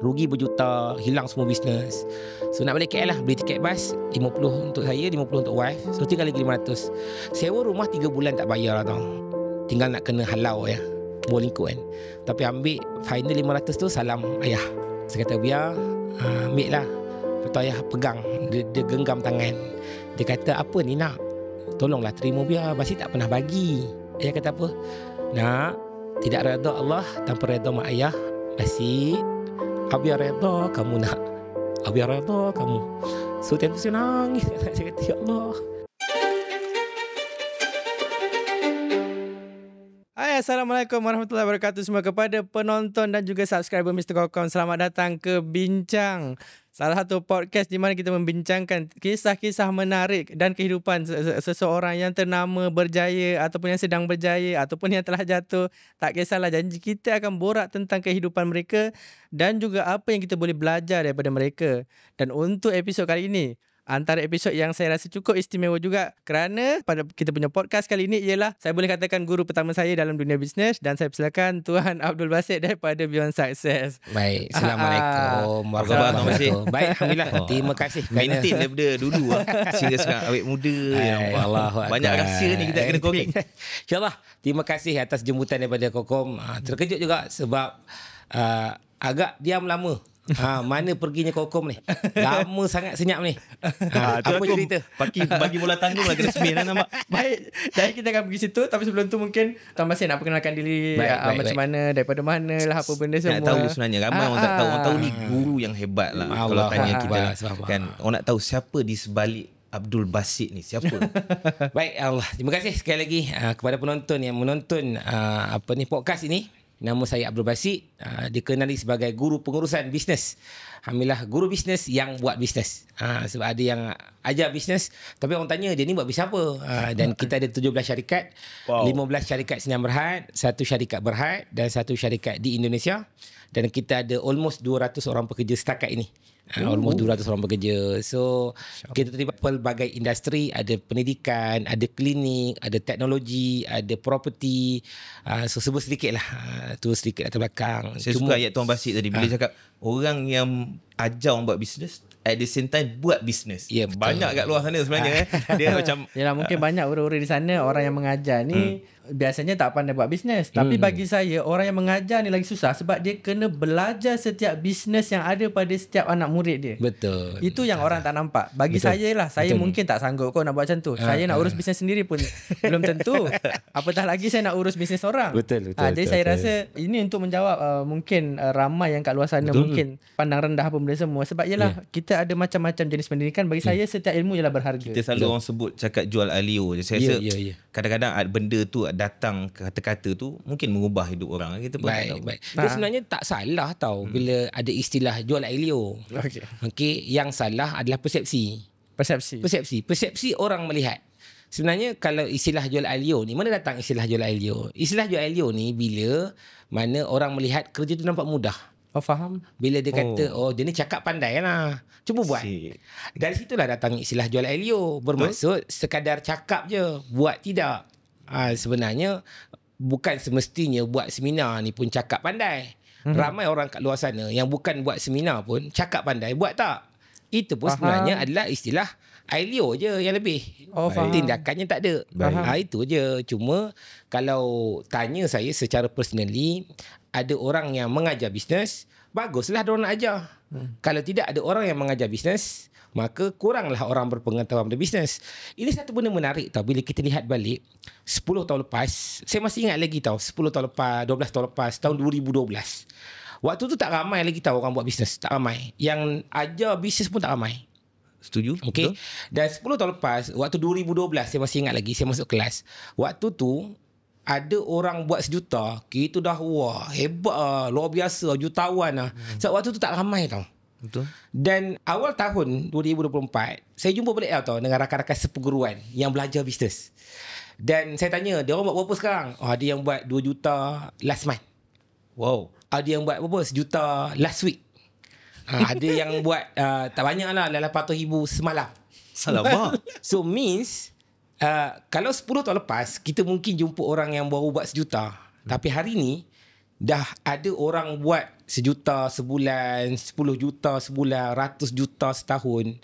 Rugi berjuta Hilang semua bisnes So nak balik KL lah Beli tiket bas 50 untuk saya 50 untuk wife So tinggal lagi 500 Sewa rumah 3 bulan tak bayar lah tau Tinggal nak kena halau ya Buat lingkup kan Tapi ambil Final 500 tu Salam ayah Saya kata biar uh, ah, Ambil lah Lepas ayah pegang dia, dia genggam tangan Dia kata apa ni nak Tolonglah terima biar Masih tak pernah bagi Ayah kata apa Nak Tidak reda Allah Tanpa reda mak ayah Masih Abia redha kamu nak Abia redha kamu So tiap-tiap saya nangis Saya kata ya Allah Assalamualaikum warahmatullahi wabarakatuh semua kepada penonton dan juga subscriber Mr. Kokong. Selamat datang ke Bincang. Salah satu podcast di mana kita membincangkan kisah-kisah menarik dan kehidupan seseorang yang ternama berjaya ataupun yang sedang berjaya ataupun yang telah jatuh. Tak kisahlah janji kita akan borak tentang kehidupan mereka dan juga apa yang kita boleh belajar daripada mereka. Dan untuk episod kali ini, antara episod yang saya rasa cukup istimewa juga kerana pada kita punya podcast kali ini ialah saya boleh katakan guru pertama saya dalam dunia bisnes dan saya persilakan Tuan Abdul Basit daripada Beyond Success. Baik, Assalamualaikum. Assalamualaikum. Baik, Alhamdulillah. Oh. Terima kasih. Maintain kerana... daripada dulu lah. Sehingga sekarang awet muda. Ya Allah. Banyak rahsia ni kita kena kongin. InsyaAllah. Terima kasih atas jemputan daripada Kokom. Ah, terkejut juga sebab uh, agak diam lama Ha, mana perginya kokom ni? Lama sangat senyap ni. Ha, ha apa cerita? Bagi, bagi bola tanggung lah resmi lah nama. Baik, jadi kita akan pergi situ. Tapi sebelum tu mungkin Tuan Masin nak perkenalkan diri baik, ah, baik, macam baik. mana, daripada mana lah, apa benda semua. Nak tahu sebenarnya. Ramai ha, orang tak ah, tahu. Orang tahu ni guru yang hebat lah. Allah, kalau tanya ha, kita. Ha, kan, orang nak tahu siapa di sebalik Abdul Basit ni siapa? Baik Allah, terima kasih sekali lagi uh, kepada penonton yang menonton uh, apa ni podcast ini. Nama saya Abdul Basit, uh, dikenali sebagai guru pengurusan bisnes. Alhamdulillah guru bisnes yang buat bisnes. Uh, sebab ada yang ajar bisnes, tapi orang tanya dia ni buat bisnes apa? Uh, dan kita ada 17 syarikat, wow. 15 syarikat senyam berhad, satu syarikat berhad dan satu syarikat di Indonesia. Dan kita ada almost 200 orang pekerja setakat ini. Ooh. Ah, almost 200 orang bekerja. So Syabat. kita terlibat pelbagai industri, ada pendidikan, ada klinik, ada teknologi, ada property. Uh, ah, so sebut sedikit lah, uh, ah, tu sedikit latar belakang. Saya Cuma, suka ayat Tuan Basit tadi, bila ha. cakap orang yang ajar orang buat bisnes, at the same time buat bisnes. Ya, yeah, banyak kat luar sana sebenarnya. eh. Dia macam... Yalah, mungkin uh, banyak orang-orang di sana, orang yang mengajar ni, hmm biasanya tak pandai buat bisnes. Tapi hmm. bagi saya, orang yang mengajar ni lagi susah sebab dia kena belajar setiap bisnes yang ada pada setiap anak murid dia. Betul. Itu yang orang tak nampak. Bagi saya lah, saya Betul. mungkin tak sanggup kau nak buat macam tu. Ha, saya ha. nak ah. urus bisnes sendiri pun belum tentu. Apatah lagi saya nak urus bisnes orang. Betul. betul, ha, ah, betul jadi betul, saya rasa ini untuk menjawab uh, mungkin uh, ramai yang kat luar sana betul. mungkin pandang rendah apa benda semua. Sebab ialah yeah. kita ada macam-macam jenis pendidikan. Bagi yeah. saya, setiap ilmu ialah berharga. Kita selalu betul. Ya. orang sebut cakap jual alio. Saya yeah, rasa yeah, yeah. kadang-kadang benda tu datang kata-kata tu mungkin mengubah hidup orang kita pun baik, tak tahu. Baik. Dia sebenarnya tak salah tau hmm. bila ada istilah jual elio. liur. Okey. Okey, yang salah adalah persepsi. Persepsi. Persepsi, persepsi orang melihat. Sebenarnya kalau istilah jual elio ni mana datang istilah jual elio? Istilah jual elio ni bila mana orang melihat kerja tu nampak mudah. Oh, faham. Bila dia kata, oh, oh dia ni cakap pandai lah. Cuba buat. Si. Dari situlah datang istilah jual Elio. Bermaksud, Tuh? sekadar cakap je. Buat tidak uh, sebenarnya bukan semestinya buat seminar ni pun cakap pandai. hmm Ramai orang kat luar sana yang bukan buat seminar pun cakap pandai buat tak. Itu pun Aha. sebenarnya adalah istilah ILO je yang lebih. Oh, faham. Tindakannya tak ada. Ha, itu je. Cuma kalau tanya saya secara personally, ada orang yang mengajar bisnes, baguslah dia nak ajar. Hmm. Kalau tidak ada orang yang mengajar bisnes, maka kuranglah orang berpengetahuan tentang bisnes. Ini satu benda menarik tau bila kita lihat balik 10 tahun lepas, saya masih ingat lagi tau 10 tahun lepas, 12 tahun lepas, tahun 2012. Waktu tu tak ramai lagi tahu orang buat bisnes, tak ramai. Yang ajar bisnes pun tak ramai. Setuju. Okay. Dan 10 tahun lepas, waktu 2012, saya masih ingat lagi, saya masuk kelas. Waktu tu, ada orang buat sejuta, kita dah wah, hebat lah, luar biasa, jutawan lah. Hmm. Sebab waktu tu tak ramai tau. Betul. Dan awal tahun 2024, saya jumpa balik tau dengan rakan-rakan seperguruan yang belajar bisnes. Dan saya tanya, dia orang buat berapa sekarang? Oh, ada yang buat 2 juta last month. Wow. Ada yang buat berapa? Sejuta last week. ha, ada yang buat uh, tak banyak lah, dalam 400 ribu semalam. Salah So, means Ah, kalau 10 tahun lepas kita mungkin jumpa orang yang baru buat sejuta hmm. tapi hari ni dah ada orang buat sejuta sebulan 10 juta sebulan 100 juta setahun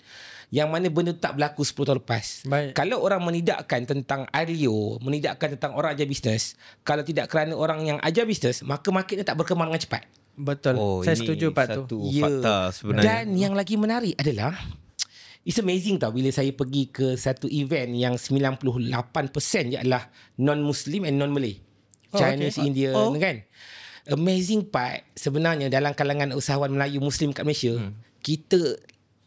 yang mana benda tak berlaku 10 tahun lepas. Baik. Kalau orang menidakkan tentang Aryo, menidakkan tentang orang ajar bisnes, kalau tidak kerana orang yang ajar bisnes, maka marketnya tak berkembang dengan cepat. Betul. Oh, Saya setuju Pak tu. Satu yeah. Ya. Dan yang lagi menarik adalah It's amazing tau bila saya pergi ke satu event yang 98% je adalah non-Muslim and non-Malay. Oh, Chinese, okay. Oh. Indian oh. kan. Amazing part sebenarnya dalam kalangan usahawan Melayu Muslim kat Malaysia, hmm. kita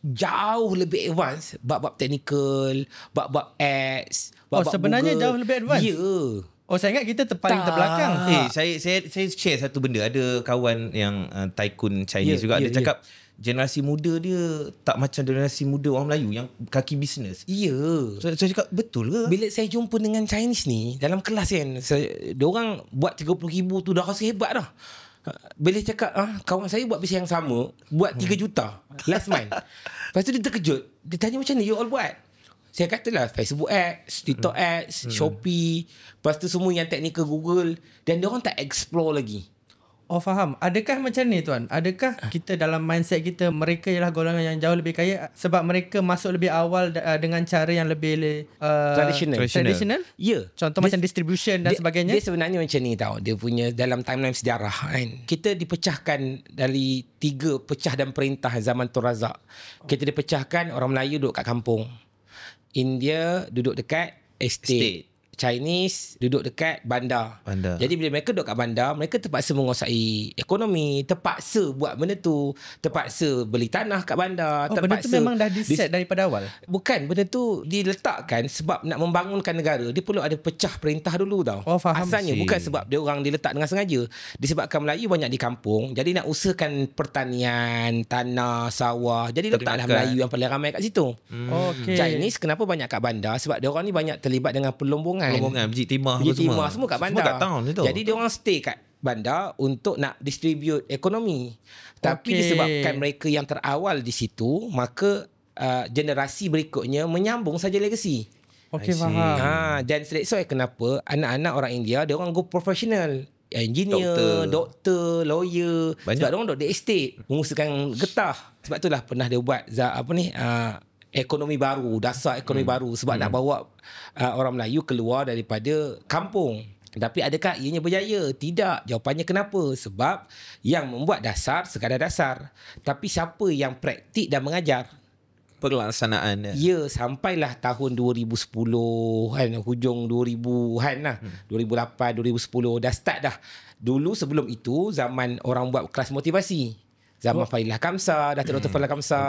jauh lebih advance bab-bab technical, bab-bab ads, oh, bab-bab Oh sebenarnya Google. jauh lebih advance? Ya. Yeah. Oh saya ingat kita terpaling tak. terbelakang. Eh hey, saya, saya, saya share satu benda. Ada kawan yang uh, tycoon Chinese yeah, juga yeah, dia yeah. Ya. cakap, generasi muda dia tak macam generasi muda orang Melayu yang kaki bisnes. Iya. So, saya cakap betul ke? Bila saya jumpa dengan Chinese ni dalam kelas kan, dia orang buat 30,000 tu dah rasa hebat dah. Bila cakap ah kawan saya buat bisnes yang sama, buat 3 hmm. juta last month. Lepas tu dia terkejut. Dia tanya macam ni you all buat? Saya kata lah, Facebook ads, TikTok hmm. ads, hmm. Shopee, lepas tu semua yang teknikal Google dan dia orang tak explore lagi. Oh faham. Adakah macam ni tuan? Adakah kita dalam mindset kita mereka ialah golongan yang jauh lebih kaya sebab mereka masuk lebih awal uh, dengan cara yang lebih uh, eh, tradisional. traditional? Ya. Yeah. Contoh dia, macam distribution dan dia, sebagainya. Dia sebenarnya macam ni tau. Dia punya dalam timeline sejarah kan. Kita dipecahkan dari tiga pecah dan perintah zaman Tun Razak. Kita dipecahkan orang Melayu duduk kat kampung. India duduk dekat estate. estate. Chinese duduk dekat bandar. bandar. Jadi bila mereka duduk kat bandar, mereka terpaksa menguasai ekonomi, terpaksa buat benda tu, terpaksa beli tanah kat bandar. Oh, terpaksa benda tu memang dah diset dis- daripada awal? Bukan, benda tu diletakkan sebab nak membangunkan negara, dia perlu ada pecah perintah dulu tau. Oh, faham Asalnya si. bukan sebab dia orang diletak dengan sengaja. Disebabkan Melayu banyak di kampung, jadi nak usahakan pertanian, tanah, sawah. Jadi letaklah Melayu yang paling ramai kat situ. Hmm. Okay. Chinese kenapa banyak kat bandar? Sebab dia orang ni banyak terlibat dengan perlombongan lowongan. Kan? Lowongan biji timah biji timah, semua. Biji timah semua kat bandar. Semua kat town dia Jadi dia orang stay kat bandar untuk nak distribute ekonomi. Tapi okay. disebabkan mereka yang terawal di situ, maka uh, generasi berikutnya menyambung saja legacy. Okey faham. Ha dan so kenapa anak-anak orang India dia orang go professional engineer, doktor, doktor lawyer Banyak. sebab dia orang duduk di estate mengusahakan getah. Sebab itulah pernah dia buat apa ni uh, ekonomi baru, dasar ekonomi hmm. baru sebab hmm. nak bawa uh, orang Melayu keluar daripada kampung. Tapi adakah ianya berjaya? Tidak. Jawapannya kenapa? Sebab yang membuat dasar sekadar dasar. Tapi siapa yang praktik dan mengajar? Pelaksanaan. Ya, sampailah tahun 2010, kan, hujung 2000-an lah. Hmm. 2008, 2010 dah start dah. Dulu sebelum itu, zaman orang buat kelas motivasi zaman Fadilah Kamsa, Datuk Dr. Hmm. Fadilah Kamsa,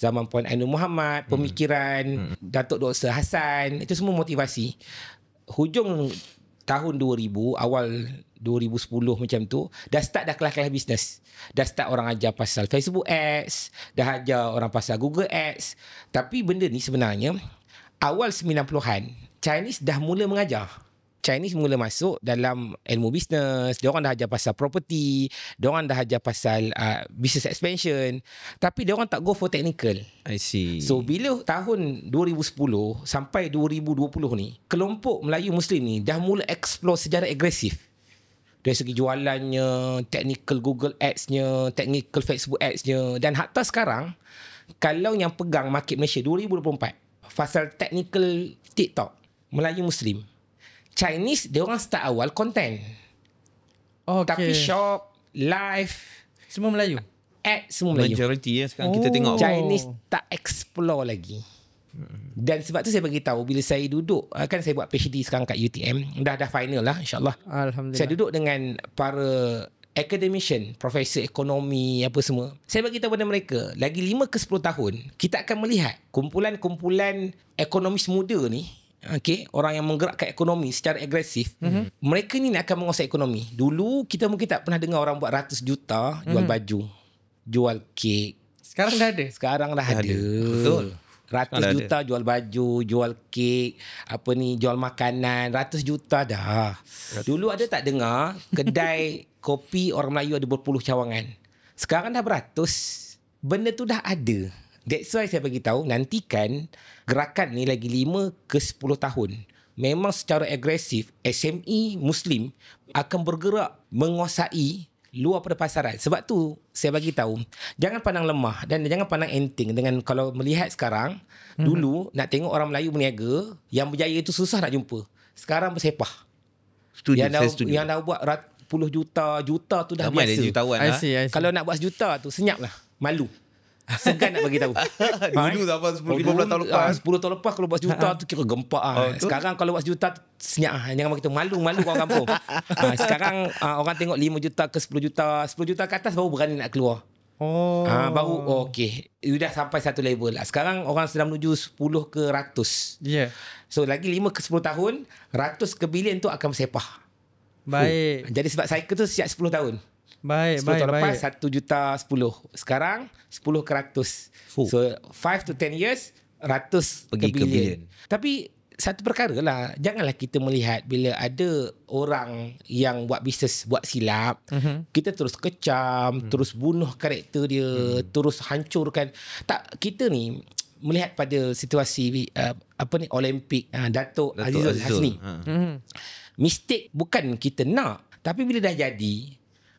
zaman Puan Ainul Muhammad, hmm. pemikiran hmm. Datuk Dr. Hassan, itu semua motivasi. Hujung tahun 2000, awal 2010 macam tu, dah start dah kelas-kelas bisnes. Dah start orang ajar pasal Facebook Ads, dah ajar orang pasal Google Ads. Tapi benda ni sebenarnya, awal 90-an, Chinese dah mula mengajar. Chinese mula masuk dalam ilmu bisnes, dia orang dah ajar pasal property, dia orang dah ajar pasal uh, business expansion, tapi dia orang tak go for technical. I see. So bila tahun 2010 sampai 2020 ni, kelompok Melayu Muslim ni dah mula explore secara agresif dari segi jualannya, technical Google Ads-nya, technical Facebook Ads-nya dan hatta sekarang kalau yang pegang market Malaysia 2024 pasal technical TikTok Melayu Muslim Chinese dia orang start awal content. Oh, okay. Tapi shop, live. Semua Melayu? Eh, semua Melayu. Majority ya sekarang oh. kita tengok. Oh. Chinese tak explore lagi. Dan sebab tu saya bagi tahu bila saya duduk ah, kan saya buat PhD sekarang kat UTM dah dah final lah insyaallah. Alhamdulillah. Saya duduk dengan para academician, profesor ekonomi apa semua. Saya bagi tahu pada mereka lagi 5 ke 10 tahun kita akan melihat kumpulan-kumpulan ekonomis muda ni okay, orang yang menggerakkan ekonomi secara agresif, mm-hmm. mereka ni akan menguasai ekonomi. Dulu kita mungkin tak pernah dengar orang buat ratus juta jual mm-hmm. baju, jual kek. Sekarang dah ada. Sekarang dah, dah ada. ada. Betul. Ratus juta ada. jual baju, jual kek, apa ni, jual makanan, ratus juta dah. Dulu ada tak dengar kedai kopi orang Melayu ada berpuluh cawangan. Sekarang dah beratus. Benda tu dah ada. That's why saya bagi tahu nantikan gerakan ni lagi 5 ke 10 tahun memang secara agresif SME Muslim akan bergerak menguasai luar pada pasaran. Sebab tu saya bagi tahu jangan pandang lemah dan jangan pandang enting dengan kalau melihat sekarang mm-hmm. dulu nak tengok orang Melayu berniaga yang berjaya itu susah nak jumpa. Sekarang bersepah. Studio, yang dah, yang dah buat rat, puluh juta juta tu dah Ramai biasa. Jutawan, I ah. see, I see. Kalau nak buat sejuta tu senyaplah Malu. Segan nak bagi tahu. Dulu tak apa 10 tahun lepas. 10 ah, tahun lepas kalau buat juta ha, ha. tu kira gempa. ah. Sekarang kalau buat juta senyap ah. Jangan bagi tahu malu-malu kau kampung. Ah, sekarang ah, orang tengok 5 juta ke 10 juta, 10 juta ke atas baru berani nak keluar. Oh. Ah baru okey. Sudah sampai satu level lah. Sekarang orang sedang menuju 10 ke 100. Ya. So lagi 5 ke 10 tahun, 100 ke bilion tu akan bersepah. Baik. Jadi sebab cycle tu siap 10 tahun. Baik, 10 baik, tahun baik. lepas 1 juta 10. Sekarang 10 ke 100. Oh. So 5 to 10 years 100 Pergi ke bilion. Tapi satu perkara lah, janganlah kita melihat bila ada orang yang buat bisnes buat silap, uh-huh. kita terus kecam, hmm. terus bunuh karakter dia, hmm. terus hancurkan. Tak kita ni melihat pada situasi uh, apa ni Olimpik uh, Datuk, Datuk Azizul Hasni. Ha. Hmm. Mistake bukan kita nak, tapi bila dah jadi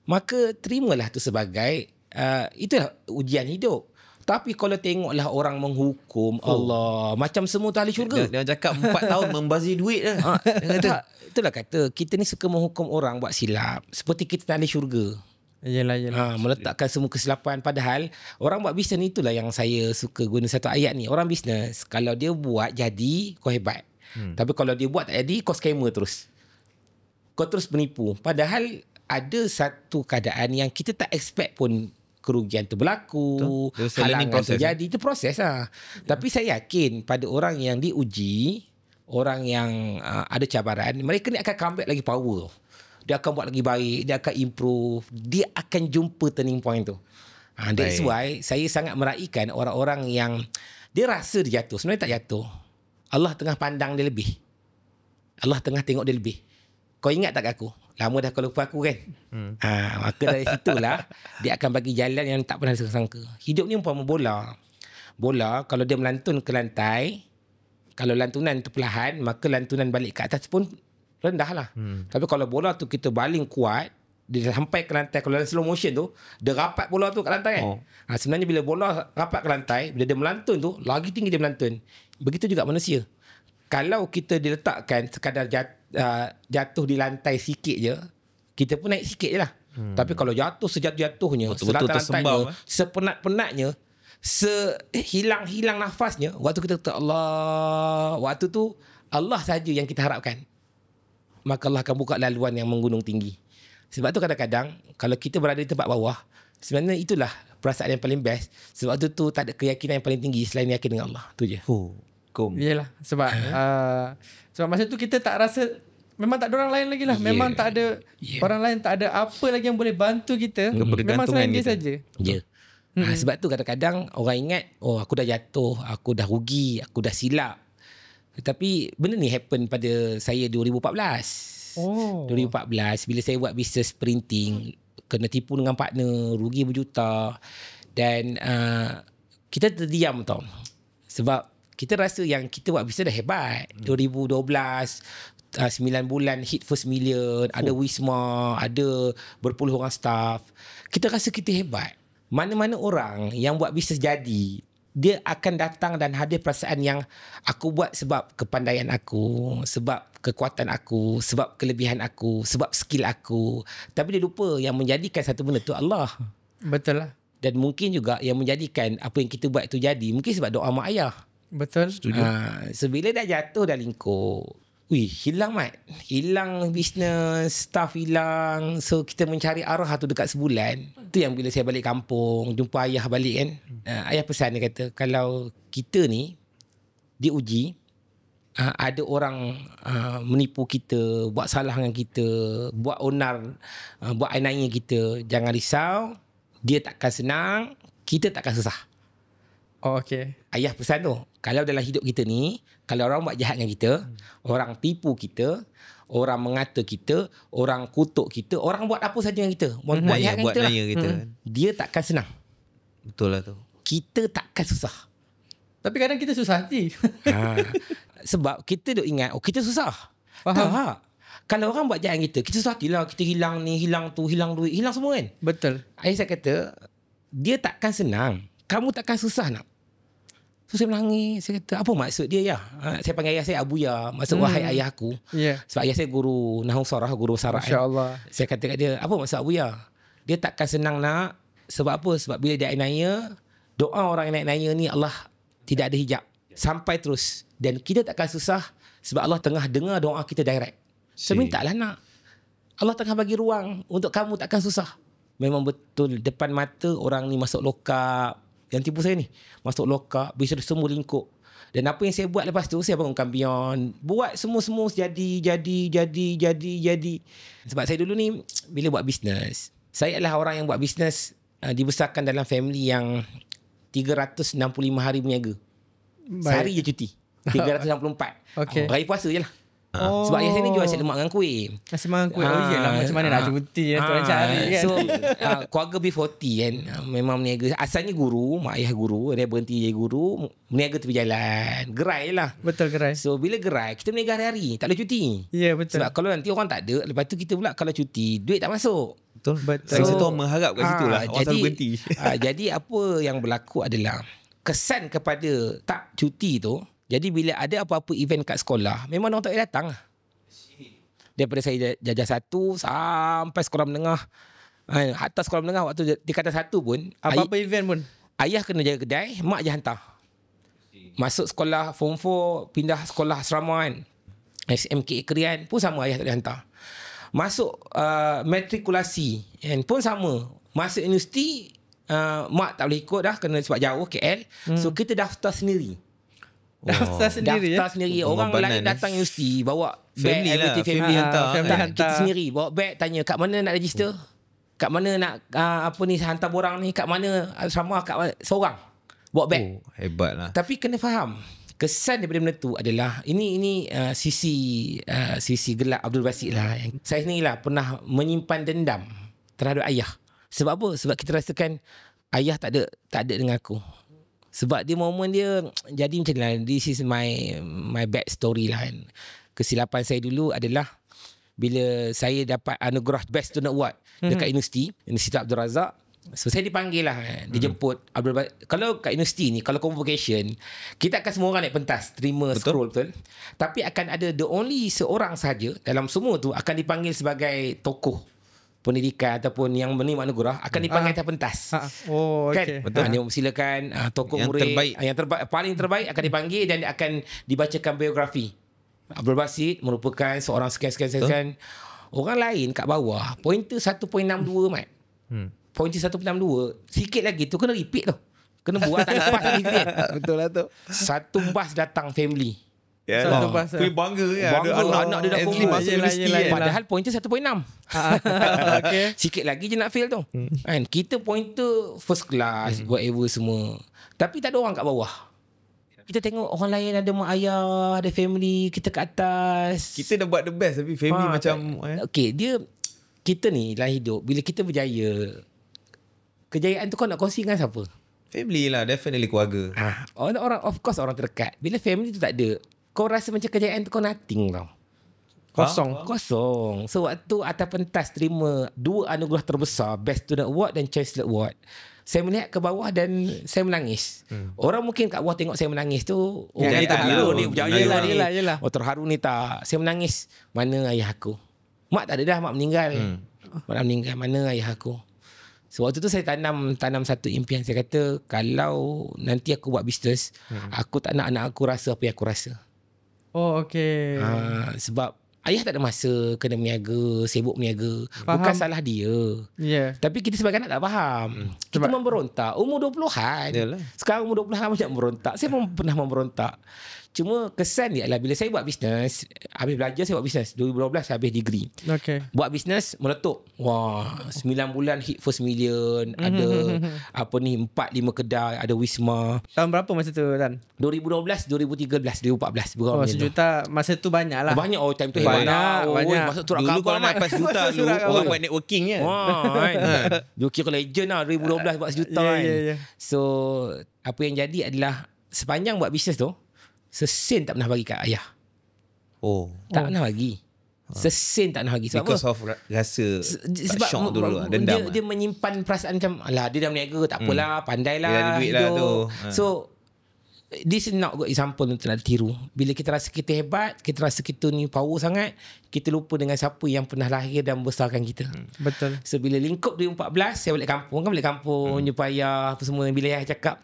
maka terimalah tu sebagai uh, itulah ujian hidup tapi kalau tengoklah orang menghukum oh. Allah macam semua tu syurga dia, dia cakap 4 tahun membazir duit lah. ha, kata, itulah kata kita ni suka menghukum orang buat silap seperti kita tak syurga Yalah, yalah. Ha, ah, meletakkan semua kesilapan padahal orang buat bisnes ni itulah yang saya suka guna satu ayat ni orang bisnes kalau dia buat jadi kau hebat hmm. tapi kalau dia buat tak jadi kau scammer terus kau terus menipu padahal ada satu keadaan yang kita tak expect pun kerugian tu berlaku, halangan terjadi, itu proses lah. Ya. Tapi saya yakin pada orang yang diuji, orang yang uh, ada cabaran, mereka ni akan comeback lagi power. Dia akan buat lagi baik, dia akan improve, dia akan jumpa turning point tu. Ha, ah, that's baik. why saya sangat meraihkan orang-orang yang dia rasa dia jatuh, sebenarnya tak jatuh. Allah tengah pandang dia lebih. Allah tengah tengok dia lebih. Kau ingat tak aku? lama dah kau lupa aku kan. Hmm. Ha, maka dari situlah dia akan bagi jalan yang tak pernah disangka. Hidup ni umpama bola. Bola kalau dia melantun ke lantai, kalau lantunan tu perlahan, maka lantunan balik ke atas pun rendah lah. Hmm. Tapi kalau bola tu kita baling kuat, dia sampai ke lantai kalau ada slow motion tu, dia rapat bola tu ke lantai kan. Oh. Ha, sebenarnya bila bola rapat ke lantai, bila dia melantun tu, lagi tinggi dia melantun. Begitu juga manusia. Kalau kita diletakkan sekadar jatuh, Uh, jatuh di lantai sikit je kita pun naik sikit je lah hmm. tapi kalau jatuh sejatuh-jatuhnya selatan-lantainya eh? sepenat-penatnya sehilang-hilang eh, nafasnya waktu kita kata Allah waktu tu Allah saja yang kita harapkan maka Allah akan buka laluan yang menggunung tinggi sebab tu kadang-kadang kalau kita berada di tempat bawah sebenarnya itulah perasaan yang paling best sebab tu tu tak ada keyakinan yang paling tinggi selain yakin dengan Allah tu je oh. Assalamualaikum. Yelah sebab uh, sebab masa tu kita tak rasa memang tak ada orang lain lagi lah. Memang tak ada yeah. orang lain tak ada apa lagi yang boleh bantu kita. Memang selain dia saja. Ya. Yeah. Ya. Hmm. Ha, sebab tu kadang-kadang orang ingat oh aku dah jatuh, aku dah rugi, aku dah silap. Tetapi benda ni happen pada saya 2014. Oh. 2014 bila saya buat bisnes printing kena tipu dengan partner rugi berjuta dan uh, kita terdiam tau sebab kita rasa yang kita buat bisnes dah hebat. Hmm. 2012, uh, 9 bulan hit first million, oh. ada Wisma, ada berpuluh orang staff. Kita rasa kita hebat. Mana-mana orang yang buat bisnes jadi, dia akan datang dan hadir perasaan yang aku buat sebab kepandaian aku, sebab kekuatan aku, sebab kelebihan aku, sebab skill aku. Tapi dia lupa yang menjadikan satu benda tu Allah. Betul lah. Dan mungkin juga yang menjadikan apa yang kita buat itu jadi, mungkin sebab doa mak ayah. Betul. Setuju. Ah, so bila dah jatuh dah lingkup. Wih, hilang mat. Hilang bisnes, staff hilang. So kita mencari arah tu dekat sebulan. Tu yang bila saya balik kampung, jumpa ayah balik kan. Uh, ayah pesan dia kata, kalau kita ni diuji, uh, ada orang uh, menipu kita, buat salah dengan kita, buat onar, uh, buat anaknya kita. Jangan risau, dia takkan senang, kita takkan susah. Oh, okay. Ayah pesan tu. Kalau dalam hidup kita ni, kalau orang buat jahat dengan kita, hmm. orang tipu kita, orang mengata kita, orang kutuk kita, orang buat apa saja dengan kita, buat hmm. jahat buat dengan kita, lah. kita. Hmm. Kan. dia takkan senang. Betul lah tu. Kita takkan susah. Tapi kadang kita susah hati. Ha. Sebab kita duk ingat, oh kita susah. Faham? Tak. Ha. Kalau orang buat jahat kita, kita susah hati lah. Kita hilang ni, hilang tu, hilang duit, hilang semua kan? Betul. Ayah saya kata, dia takkan senang. Kamu takkan susah nak. So saya menangis Saya kata apa maksud dia ya Saya panggil ayah saya Abu Ya Maksud hmm. wahai ayah aku yeah. Sebab ayah saya guru Nahung Sarah Guru Sarah eh. InsyaAllah kan? Saya kata kat dia Apa maksud Abu Ya Dia takkan senang nak Sebab apa Sebab bila dia naya Doa orang yang naya ni Allah tidak ada hijab Sampai terus Dan kita takkan susah Sebab Allah tengah dengar doa kita direct Saya si. minta lah nak Allah tengah bagi ruang Untuk kamu takkan susah Memang betul Depan mata orang ni masuk lokap yang tipu saya ni. Masuk lokak, bisa semua lingkup. Dan apa yang saya buat lepas tu, saya bangunkan beyond. Buat semua-semua jadi, jadi, jadi, jadi, jadi. Sebab saya dulu ni, bila buat bisnes, saya adalah orang yang buat bisnes uh, dibesarkan dalam family yang 365 hari berniaga. Baik. Sehari je cuti. 364. Okay. Hari puasa je lah. Ha. Oh. Sebab ayah saya ni jual nasi lemak dengan kuih. Nasi lemak kuih. Oh ha. iyalah macam mana nak ha. cuti. jumpa ti ah. cari kan. So uh, keluarga B40 kan memang meniaga. Asalnya guru, mak ayah guru, dia berhenti jadi guru, meniaga tepi jalan. Gerai lah. Betul gerai. So bila gerai, kita meniaga hari-hari, tak ada cuti. Ya yeah, betul. Sebab kalau nanti orang tak ada, lepas tu kita pula kalau cuti, duit tak masuk. Betul. betul. So, so, tu mengharap kat situ lah. Orang jadi, berhenti. Ah, jadi apa yang berlaku adalah kesan kepada tak cuti tu, jadi bila ada apa-apa event kat sekolah, memang orang tak boleh datang. Lah. Daripada saya jajah satu sampai sekolah menengah. Hatta eh, sekolah menengah waktu di kata satu pun. Apa-apa event pun? Ayah kena jaga kedai, mak je hantar. Masuk sekolah form 4, pindah sekolah asrama kan. SMK Krian pun sama ayah tak boleh hantar. Masuk uh, matrikulasi kan, pun sama. Masuk universiti, uh, mak tak boleh ikut dah kena sebab jauh KL. Hmm. So kita daftar sendiri. Daftar sendiri Daftar eh? sendiri ya? Orang lain datang eh. universiti Bawa Family lah family, family hantar, family hantar. Kan. Kita sendiri Bawa beg Tanya kat mana nak register oh. Kat mana nak uh, Apa ni Hantar borang ni Kat mana ah, Sama kat mana Seorang Bawa beg oh, Hebat lah Tapi kena faham Kesan daripada benda tu adalah Ini ini uh, Sisi uh, Sisi gelap Abdul Basit lah Saya sendiri lah Pernah menyimpan dendam Terhadap ayah Sebab apa Sebab kita rasakan Ayah tak ada Tak ada dengan aku sebab dia moment dia jadi macam ni lah. This is my my bad story lah kan. Kesilapan saya dulu adalah bila saya dapat anugerah best donut award hmm. dekat universiti, Universiti Abdul Razak. So saya dipanggil lah kan. Dijemput mhm. hmm. Abdul Razak. Kalau kat universiti ni, kalau convocation, kita akan semua orang naik pentas. Terima betul. scroll betul. Tapi akan ada the only seorang sahaja dalam semua tu akan dipanggil sebagai tokoh pendidikan ataupun yang menerima anugerah akan hmm. dipanggil ah. atas pentas. Ha. Oh kan? okey. Betul. Kan? Ha. silakan uh, ah, tokoh yang murid terbaik. yang terbaik paling terbaik akan dipanggil dan akan dibacakan biografi. Abdul Basit merupakan seorang sekian-sekian sekian, sekian, sekian. orang lain kat bawah pointer 1.62 mat. Hmm. Pointer 1.62 sikit lagi tu kena repeat tu. Kena buat tak lepas lagi. Betul lah tu. Satu bas datang family. Yeah. Satu oh. pasal. Kuih bangga kan. Ya. Bangga. Anak, anak dia dah At least universiti. Yelah, Padahal point dia 1.6. okay. Sikit lagi je nak fail tu. Hmm. And kita point tu first class, hmm. whatever semua. Tapi tak ada orang kat bawah. Kita tengok orang lain ada mak ayah, ada family. Kita kat atas. Kita dah buat the best tapi family ha, macam. Tak, eh. Okay, dia... Kita ni dalam hidup, bila kita berjaya, kejayaan tu kau nak kongsi dengan siapa? Family lah, definitely keluarga. Ha. Orang, orang, of course orang terdekat. Bila family tu tak ada, kau rasa macam kejayaan tu kau nothing tau. Kosong. Ha? Kosong. So waktu atas pentas terima dua anugerah terbesar, Best Student Award dan Chancellor Award. Saya melihat ke bawah dan saya menangis. Hmm. Orang mungkin kat bawah tengok saya menangis tu. Oh, ya, tak lah. ni. Yelah, yelah, yelah. Oh, terharu ni tak. Saya menangis. Mana ayah aku? Mak tak ada dah. Mak meninggal. Hmm. Mak meninggal. Mana ayah aku? So, waktu tu saya tanam tanam satu impian. Saya kata, kalau nanti aku buat bisnes, hmm. aku tak nak anak aku rasa apa yang aku rasa. Oh okay. Ha, ah, sebab ayah tak ada masa kena meniaga, sibuk meniaga. Faham. Bukan salah dia. Ya. Yeah. Tapi kita sebagai anak tak faham. Hmm. Sebab kita memberontak umur 20-an. Sekarang umur 20-an macam berontak. Saya pun pernah memberontak. Cuma kesan dia adalah bila saya buat bisnes, habis belajar saya buat bisnes. 2012 saya habis degree. Okay. Buat bisnes, meletup. Wah, 9 bulan hit first million. Mhm, ada mhm, mhm. apa ni, 4-5 kedai, ada Wisma. Tahun berapa masa tu, Tan? 2012, 2013, 2014. Berapa oh, sejuta. Masa tu banyak lah. Banyak, oh time tu. Banyak, hebat. banyak. Oh, Masa tu Dulu kau nak pas juta tu, orang buat networking je. Wah, kan. Dia eh, kira legend lah, 2012 buat sejuta yeah, kan. Ya, ya. So, apa yang jadi adalah sepanjang buat bisnes tu, Sesin tak pernah bagi kat ayah. Oh. Tak oh. pernah bagi. Sesin tak pernah bagi. Sebab Because apa? of rasa sebab shock dulu lah. Dia, lah. dia menyimpan perasaan macam, alah dia dah meniaga, tak hmm. apalah, hmm. pandai lah. Dia ada duit lah tu. So, hmm. this is not good example untuk nak tiru. Bila kita rasa kita hebat, kita rasa kita ni power sangat, kita lupa dengan siapa yang pernah lahir dan besarkan kita. Hmm. Betul. So, bila lingkup 2014, saya balik kampung. Kan balik kampung, hmm. jumpa apa semua. Bila ayah cakap,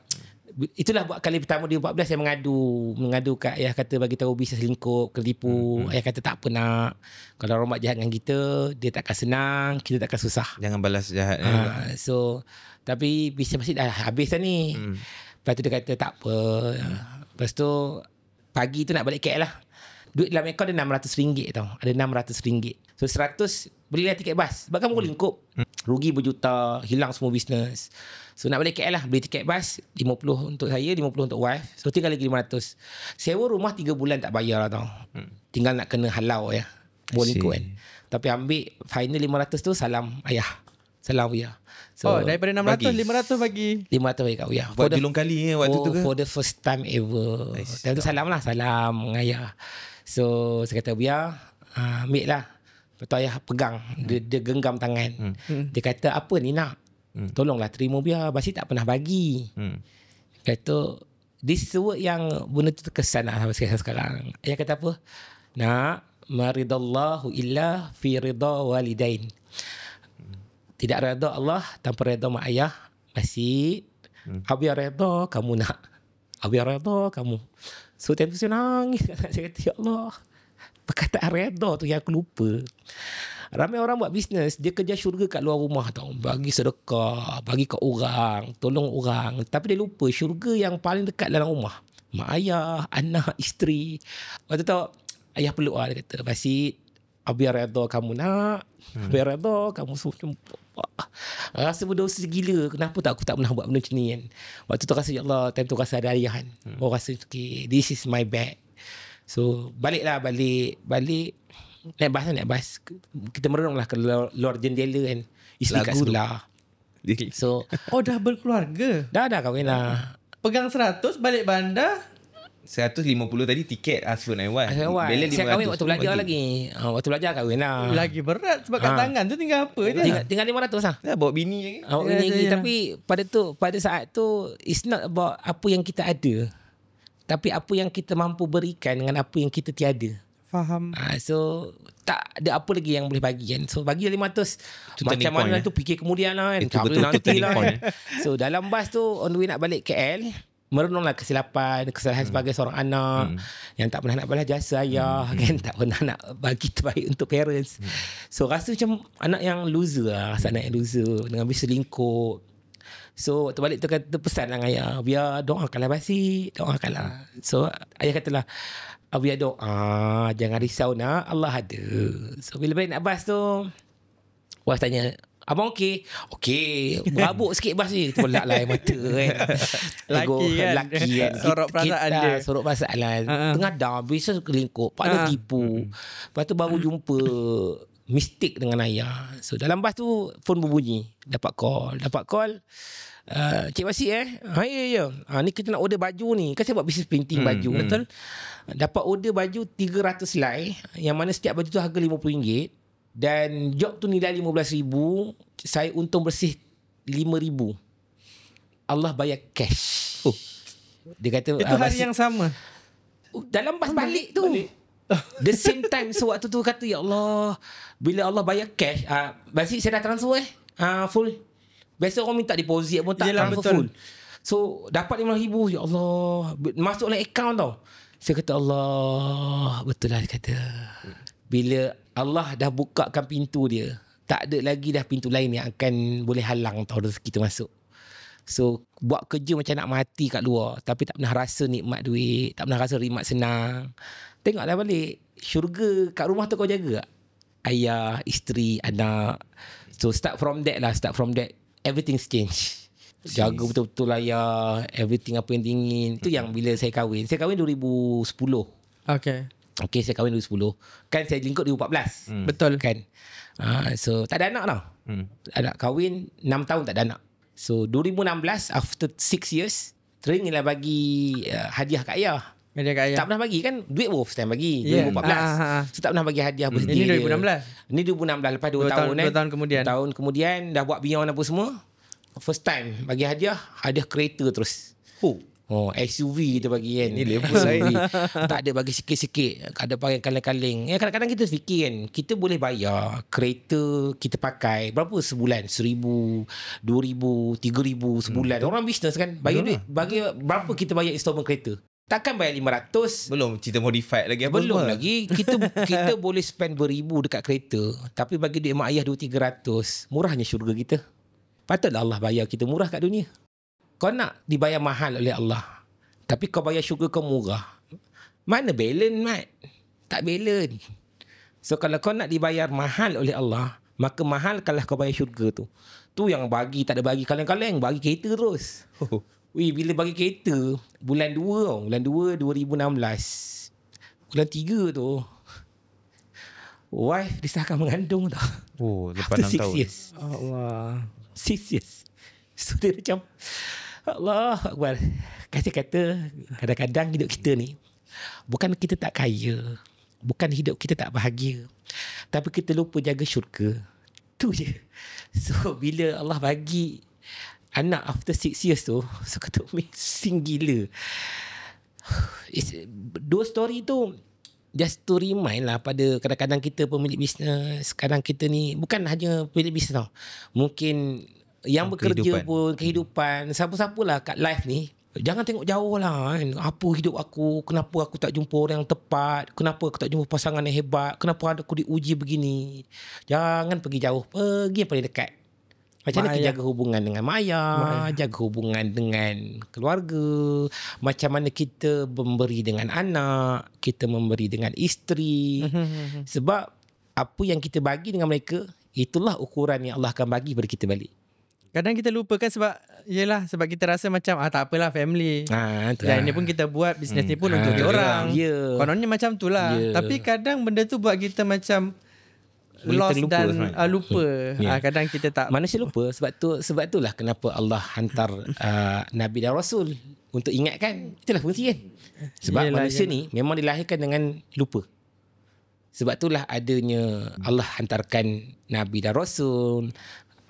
itulah buat kali pertama dia 14 saya mengadu mengadu kat ayah kata bagi tahu bisa selingkuh kelipu hmm, hmm. ayah kata tak apa nak kalau orang buat jahat dengan kita dia takkan senang kita takkan susah jangan balas jahat eh. ha, so tapi bisa masih dah habis dah ni hmm. lepas tu dia kata tak apa ha, lepas tu pagi tu nak balik KL lah duit dalam ekor ada 600 ringgit tau ada 600 ringgit. so 100 belilah tiket bas. Sebab kan boleh lingkup. Hmm. Rugi berjuta, hilang semua bisnes. So nak balik KL lah, beli tiket bas 50 untuk saya, 50 untuk wife. So tinggal lagi 500. Sewa rumah 3 bulan tak bayar lah tau. Hmm. Tinggal nak kena halau ya. Boleh lingkup kan. Tapi ambil final 500 tu salam ayah. Salam Uya. So, oh, daripada 600, bagi. 500 bagi. 500 bagi Kak Uya. Buat the, julung kali eh, waktu oh, tu ke? For the first time ever. Dan tu salam lah. Salam dengan So, saya kata Uya, uh, ah, ambil lah. Betul ayah pegang hmm. dia, dia genggam tangan. Hmm. hmm. Dia kata apa ni nak? Hmm. Tolonglah terima biar masih tak pernah bagi. Hmm. Kata this is what yang benda tu terkesan lah sampai sekarang. Ayah kata apa? Nak maridallahu illa fi ridha walidain. Tidak redha Allah tanpa redha mak ayah. Masih. Hmm. Abiyah redha kamu nak. Abiyah redha kamu. So, time tu saya nangis. Saya kata, Ya Allah perkataan redha tu yang aku lupa. Ramai orang buat bisnes, dia kerja syurga kat luar rumah tau. Bagi sedekah, bagi kat orang, tolong orang. Tapi dia lupa syurga yang paling dekat dalam rumah. Mak ayah, anak, isteri. Waktu tu, ayah peluk lah dia kata, Basit, biar redha kamu nak. Hmm. Biar redha kamu semua jumpa. Rasa berdosa gila Kenapa tak aku tak pernah buat benda macam ni kan Waktu tu rasa Ya Allah Time tu rasa ada ayah kan hmm. Oh rasa okay, This is my bag So baliklah balik Balik Naik bas lah naik bas Kita merenung lah ke luar, jendela kan Isteri Lagu kat sebelah So Oh dah berkeluarga Dah dah kahwin lah Pegang seratus balik bandar Seratus lima puluh tadi tiket Asfun I1 Saya kahwin waktu belajar okay. lagi ha, Waktu belajar kahwin lah Lagi berat Sebab ha. kat tangan tu tinggal apa je Tinggal, lima ratus lah ya, Bawa bini lagi ha, Bawa bini ya, lagi ya, ya. Tapi pada tu Pada saat tu It's not about Apa yang kita ada tapi apa yang kita mampu berikan dengan apa yang kita tiada faham ha, so tak ada apa lagi yang boleh bagi kan so bagi 500 itu macam mana eh? tu eh? fikir kemudian lah kan itu betul, nanti lah point, kan? so dalam bas tu on the way nak balik KL merenunglah kesilapan kesalahan hmm. sebagai seorang anak hmm. yang tak pernah nak balas jasa ayah hmm. kan tak pernah nak bagi terbaik untuk parents hmm. so rasa macam anak yang loser lah rasa anak yang loser dengan habis selingkuh So waktu balik tu kata pesan lah dengan ayah Biar doakanlah basik Doakanlah So ayah katalah Biar doa Jangan risau nak Allah ada So bila balik nak bas tu Was tanya Abang okey Okey Mabuk sikit bas ni Tolak lah air mata kan. kan laki kan Lucky Sorok perasaan dia Sorok perasaan lah ha, ha. Tengah dah Bisa suka lingkup Pak uh tipu Lepas tu baru hmm. jumpa mistik dengan ayah. So dalam bas tu phone berbunyi, dapat call, dapat call. Uh, Cik Basit eh Ha ya ya ha, Ni kita nak order baju ni Kan saya buat bisnes printing hmm, baju hmm. Betul Dapat order baju 300 lay Yang mana setiap baju tu harga RM50 Dan job tu nilai RM15,000 Saya untung bersih RM5,000 Allah bayar cash oh. Dia kata Itu ah, hari yang sama oh, Dalam bas balik tu balik. The same time sewaktu tu kata ya Allah bila Allah bayar cash uh, ah, basic saya dah transfer eh uh, full biasa orang minta deposit pun tak Yelah, transfer betul. full so dapat RM5,000 ya Allah masuk dalam account tau saya kata Allah betul lah kata bila Allah dah bukakan pintu dia tak ada lagi dah pintu lain yang akan boleh halang tau rezeki tu masuk So buat kerja macam nak mati kat luar Tapi tak pernah rasa nikmat duit Tak pernah rasa rimat senang Tengoklah balik Syurga kat rumah tu kau jaga tak? Ayah, isteri, anak So start from that lah Start from that Everything change Jaga betul-betul lah ya Everything apa yang dingin Itu yang hmm. bila saya kahwin Saya kahwin 2010 Okay Okay saya kahwin 2010 Kan saya lingkup 2014 hmm. Betul Kan uh, So tak ada anak lah hmm. Anak kahwin 6 tahun tak ada anak So 2016 After 6 years Teringin lah bagi uh, Hadiah kat ayah Hadiah kat Tak pernah bagi kan Duit pun first time bagi yeah. 2014 ha, ha, ha. So tak pernah bagi hadiah hmm. Ini 2016 dia. Ini 2016 Lepas 2, 2 tahun, tahun eh. 2 tahun kemudian 2 tahun kemudian Dah buat beyond apa semua First time Bagi hadiah Hadiah kereta terus Oh Oh SUV kita bagi kan Ini level saya Tak ada bagi sikit-sikit Ada pakai kaleng-kaleng ya, Kadang-kadang kita fikir kan Kita boleh bayar Kereta kita pakai Berapa sebulan Seribu Dua ribu Tiga ribu Sebulan hmm. Orang bisnes kan Bagi duit Bagi berapa kita bayar Installment kereta Takkan bayar RM500 Belum cerita modified lagi apa Belum semua. lagi Kita kita boleh spend beribu dekat kereta Tapi bagi duit mak ayah RM200-300 Murahnya syurga kita Patutlah Allah bayar kita murah kat dunia Kau nak dibayar mahal oleh Allah Tapi kau bayar syurga kau murah Mana balance mat Tak balance So kalau kau nak dibayar mahal oleh Allah Maka mahal kalau kau bayar syurga tu Tu yang bagi tak ada bagi kalian-kalian kaleng Bagi kereta terus Weh, bila bagi kereta, bulan 2 tau. Bulan 2, 2016. Bulan 3 tu, wife disahkan mengandung tau. Oh, lepas After 6 tahun. Years. Allah. 6 years. So, dia macam, Allah, Akbar. Kata-kata, kadang-kadang hidup kita ni, bukan kita tak kaya, bukan hidup kita tak bahagia, tapi kita lupa jaga syurga. Tu je. So, bila Allah bagi anak after 6 years tu so kata amazing gila It's, dua story tu just to remind lah pada kadang-kadang kita pemilik bisnes kadang kita ni bukan hanya pemilik bisnes tau mungkin yang bekerja kehidupan. pun hmm. kehidupan siapa-siapalah kat life ni Jangan tengok jauh lah kan. Apa hidup aku? Kenapa aku tak jumpa orang yang tepat? Kenapa aku tak jumpa pasangan yang hebat? Kenapa aku diuji begini? Jangan pergi jauh. Pergi yang paling dekat. Macam mana kita jaga hubungan dengan maya, maya, jaga hubungan dengan keluarga, macam mana kita memberi dengan anak, kita memberi dengan isteri. Mm-hmm. Sebab apa yang kita bagi dengan mereka, itulah ukuran yang Allah akan bagi kepada kita balik. Kadang kita lupakan sebab yalah sebab kita rasa macam ah tak apalah family. Ha, Dan lah. ini pun kita buat bisnes hmm. ni pun ha, untuk dia orang. Yeah. Ya. Kononnya macam itulah. Yeah. Tapi kadang benda tu buat kita macam lost lupa dan uh, lupa. Yeah. Ya. Uh, kadang kita tak manusia lupa sebab tu sebab itulah kenapa Allah hantar uh, nabi dan rasul untuk ingatkan. Itulah fungsi kan. Sebab Yalah, manusia jenis. ni memang dilahirkan dengan lupa. Sebab itulah adanya Allah hantarkan nabi dan rasul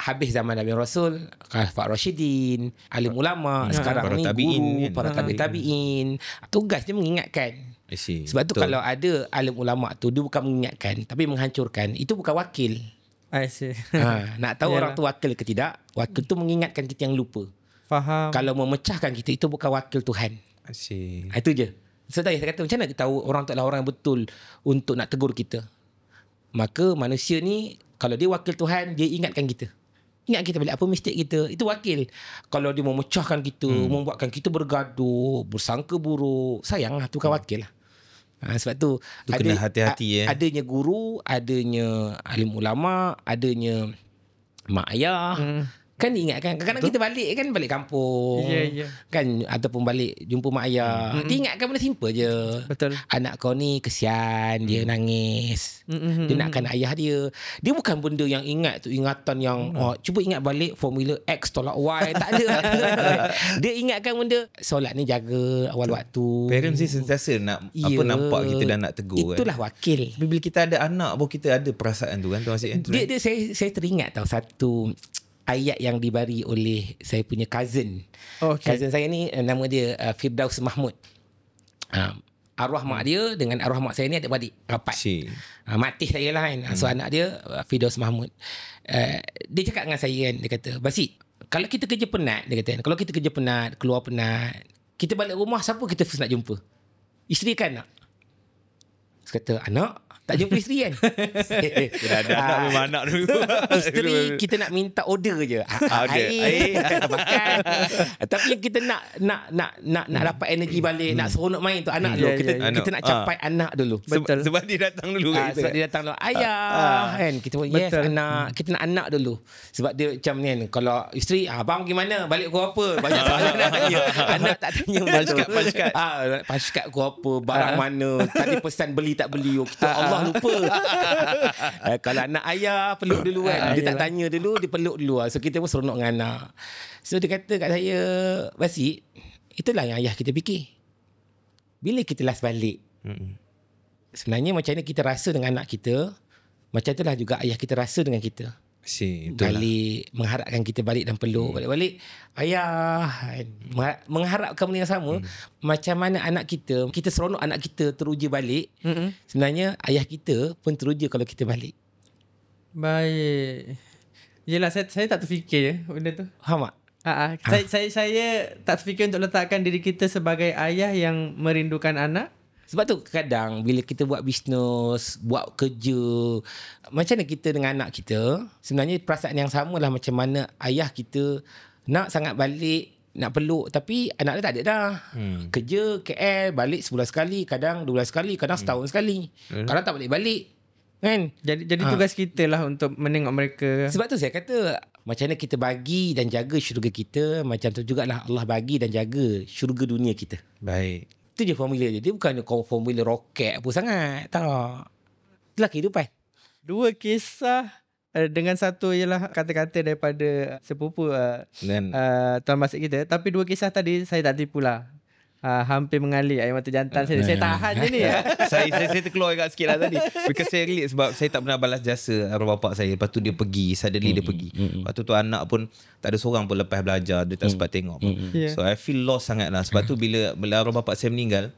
habis zaman Nabi Rasul Khalifah Rashidin alim ulama ya, sekarang para ni tabi'in, guru, kan? para tabi'in tabi'in ah, tugas dia mengingatkan I Sebab tu Betul. kalau ada alim ulama tu dia bukan mengingatkan tapi menghancurkan. Itu bukan wakil. I see. Ha, nak tahu yeah. orang tu wakil ke tidak? Wakil tu mengingatkan kita yang lupa. Faham. Kalau memecahkan kita itu bukan wakil Tuhan. I see. Ha, itu je. So tadi saya kata macam mana kita tahu orang tu adalah orang yang betul untuk nak tegur kita. Maka manusia ni kalau dia wakil Tuhan dia ingatkan kita. Ingat kita balik apa mistik kita. Itu wakil. Kalau dia memecahkan kita, hmm. membuatkan kita bergaduh, bersangka buruk, sayanglah tu kan hmm. wakil lah. Ha, sebab tu, tu ada, kena hati-hati a, eh. Adanya guru, adanya alim ulama, adanya mak ayah. Hmm. Kan ingat kan Kadang-kadang kita balik kan Balik kampung yeah, yeah. Kan Ataupun balik Jumpa mak ayah mm-hmm. Diingatkan benda simple je Betul Anak kau ni Kesian mm. Dia hmm. nangis mm-hmm. Dia nakkan ayah dia Dia bukan benda yang ingat tu Ingatan yang mm. oh, Cuba ingat balik Formula X tolak Y Tak ada Dia ingatkan benda Solat ni jaga Awal so, waktu Parents ni sentiasa nak yeah. Apa ya. nampak kita dan nak tegur kan? Itulah kan. wakil Bila kita ada anak pun Kita ada perasaan tu kan tuan dia, kan? dia, saya, saya teringat tau Satu ayat yang diberi oleh saya punya cousin. Oh, okay. Cousin saya ni eh, nama dia uh, Firdaus Mahmud. Um, arwah mak dia dengan arwah mak saya ni ada adik rapat. Si. Uh, ah, matih saya lah kan. Ah, hmm. So anak dia uh, Firdaus Mahmud. Uh, dia cakap dengan saya kan dia kata, "Basit, kalau kita kerja penat," dia kata, "kalau kita kerja penat, keluar penat, kita balik rumah siapa kita first nak jumpa? Isteri kan nak?" Saya kata, "Anak, tak jumpa isteri kan? Dah ada memang anak dulu. isteri kita nak minta order je. Ha, ah, okay. Air, air. makan. Tapi yang kita nak nak nak nak nak dapat energi balik, nak seronok main tu anak hmm. dulu. Ya, kita yeah, yeah, kita nak capai uh. anak dulu. Betul. Sebab, sebab dia datang dulu. Uh, sebab dia datang dulu. Ayah uh. kan kita pun yes Betul. anak. Hmm. Kita nak anak dulu. Sebab dia macam ni kan kalau isteri abang gimana? Balik kau apa? Banyak soalan nak tanya. Anak tak tanya. Pasukat pasukat. Ah uh, kau apa? Barang uh. mana? Tadi pesan beli tak beli. Oh, kita uh. Allah Allah lupa. uh, kalau anak ayah peluk dulu kan. Uh, dia tak ya. tanya dulu, dia peluk dulu. Ah, so kita pun seronok dengan anak. So dia kata kat saya, Basit, itulah yang ayah kita fikir. Bila kita last balik? Sebenarnya macam mana kita rasa dengan anak kita, macam itulah juga ayah kita rasa dengan kita si, balik mengharapkan kita balik dan peluk hmm. balik-balik ayah kan. mengharapkan benda yang sama hmm. macam mana anak kita kita seronok anak kita teruja balik hmm. sebenarnya ayah kita pun teruja kalau kita balik baik Yelah saya, saya tak terfikir benda tu ha mak ha. ha. saya, saya, saya tak terfikir untuk letakkan diri kita sebagai ayah yang merindukan anak sebab tu kadang bila kita buat bisnes, buat kerja, macam mana kita dengan anak kita, sebenarnya perasaan yang sama lah macam mana ayah kita nak sangat balik, nak peluk tapi anak dia tak ada dah. Hmm. Kerja KL balik sebulan sekali, kadang dua bulan sekali, kadang hmm. setahun sekali. Hmm. Kadang tak boleh balik Kan? Jadi jadi ha. tugas kita lah untuk menengok mereka. Sebab tu saya kata macam mana kita bagi dan jaga syurga kita, macam tu jugalah Allah bagi dan jaga syurga dunia kita. Baik. Itu je formula dia. Dia bukan kau formula roket apa sangat. Tak. Itulah kehidupan. Dua kisah eh, dengan satu ialah kata-kata daripada sepupu uh, Tuan Masjid kita. Tapi dua kisah tadi saya tak tipu lah. Uh, hampir mengalir air mata jantan saya. Yeah, saya tahan je ni. saya, saya, saya terkeluar agak sikit lah tadi. Because saya relate sebab saya tak pernah balas jasa arwah bapak saya. Lepas tu dia pergi. Suddenly mm dia pergi. Mm-hmm. Lepas tu, tu anak pun tak ada seorang pun lepas belajar. Dia tak mm sempat tengok. mm Yeah. So I feel lost sangat lah. Sebab tu bila, bila arwah bapak saya meninggal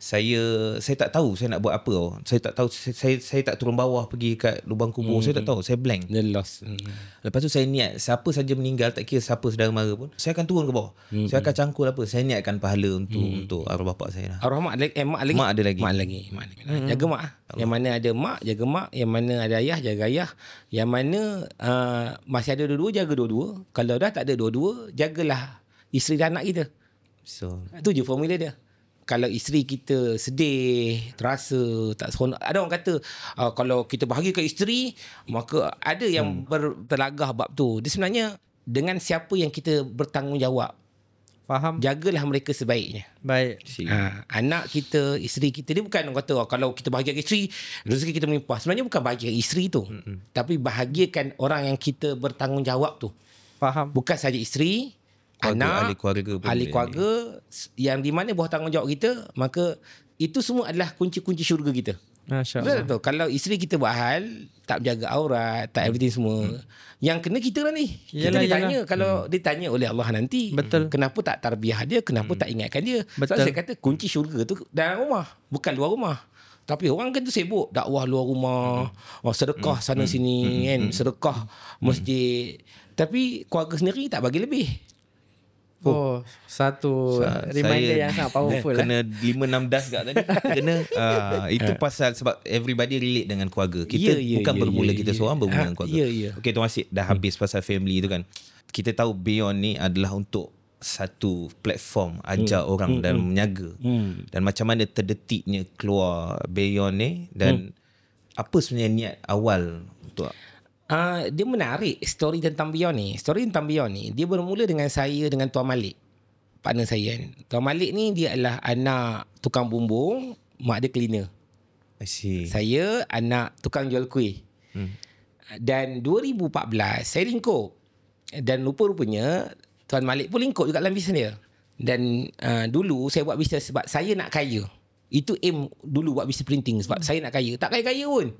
saya saya tak tahu saya nak buat apa oh. saya tak tahu saya, saya saya tak turun bawah pergi kat lubang kubur hmm saya tak hmm. tahu saya blank the loss hmm lepas tu saya niat siapa saja meninggal tak kira siapa saudara mara pun saya akan turun ke bawah hmm saya akan cangkul apa saya niatkan pahala untuk hmm untuk arwah bapak saya lah arwah mak, eh, mak lagi mak ada lagi mak lagi mak lagi hmm jaga mak ah. Allah. yang mana ada mak jaga mak yang mana ada ayah jaga ayah yang mana uh, masih ada dua-dua jaga dua-dua kalau dah tak ada dua-dua jagalah isteri dan anak kita so itu je formula dia kalau isteri kita sedih, terasa, tak seronok. Ada orang kata uh, kalau kita bahagia ke isteri, maka ada yang hmm. bertelagah bab tu. Dia sebenarnya dengan siapa yang kita bertanggungjawab. Faham. Jagalah mereka sebaiknya. Baik. Ha, anak kita, isteri kita. Dia bukan orang kata oh, kalau kita bahagikan isteri, rezeki kita melimpah. Sebenarnya bukan bahagikan isteri tu. Hmm. Tapi bahagikan orang yang kita bertanggungjawab tu. Faham. Bukan saja isteri, keluarga, anak, ahli keluarga. Ahli keluarga yang di mana buah tanggungjawab kita, maka itu semua adalah kunci-kunci syurga kita. Masya-Allah. Betul tu. Kalau isteri kita buat hal tak menjaga aurat, tak everything semua. Hmm. Yang kena kita lah ni. Yalah, ditanya yalah. kalau hmm. ditanya oleh Allah nanti, Betul. kenapa tak tarbiah dia, kenapa hmm. tak ingatkan dia? Betul. So, saya kata kunci syurga tu dalam rumah, bukan luar rumah. Tapi orang kan tu sibuk dakwah luar rumah, hmm. oh, sedekah hmm. sana hmm. sini hmm. kan, hmm. sedekah hmm. masjid. Tapi keluarga sendiri tak bagi lebih. Oh, oh, satu Sa- reminder saya yang sangat powerful. Kena lah. 5 6 das dekat tadi. Kena uh, itu pasal sebab everybody relate dengan keluarga. Kita yeah, yeah, bukan yeah, bermula yeah, kita yeah, seorang ya. bermula yeah. dengan ah, keluarga. Yeah, yeah. Okey, tu masih dah hmm. habis pasal family tu kan. Kita tahu Beyond ni adalah untuk satu platform ajar hmm. orang hmm. dan hmm. menyaga. Hmm. Dan macam mana terdetiknya keluar Beyond ni dan hmm. apa sebenarnya niat awal untuk Uh, dia menarik story tentang Bion ni. Story tentang Bion ni, dia bermula dengan saya dengan Tuan Malik. Partner saya kan. Tuan Malik ni dia adalah anak tukang bumbung, mak dia cleaner. I see. Saya anak tukang jual kuih. Hmm. Dan 2014, saya lingkup. Dan rupa-rupanya, Tuan Malik pun lingkup juga dalam bisnes dia. Dan uh, dulu saya buat bisnes sebab saya nak kaya. Itu aim dulu buat bisnes printing sebab hmm. saya nak kaya. Tak kaya-kaya pun.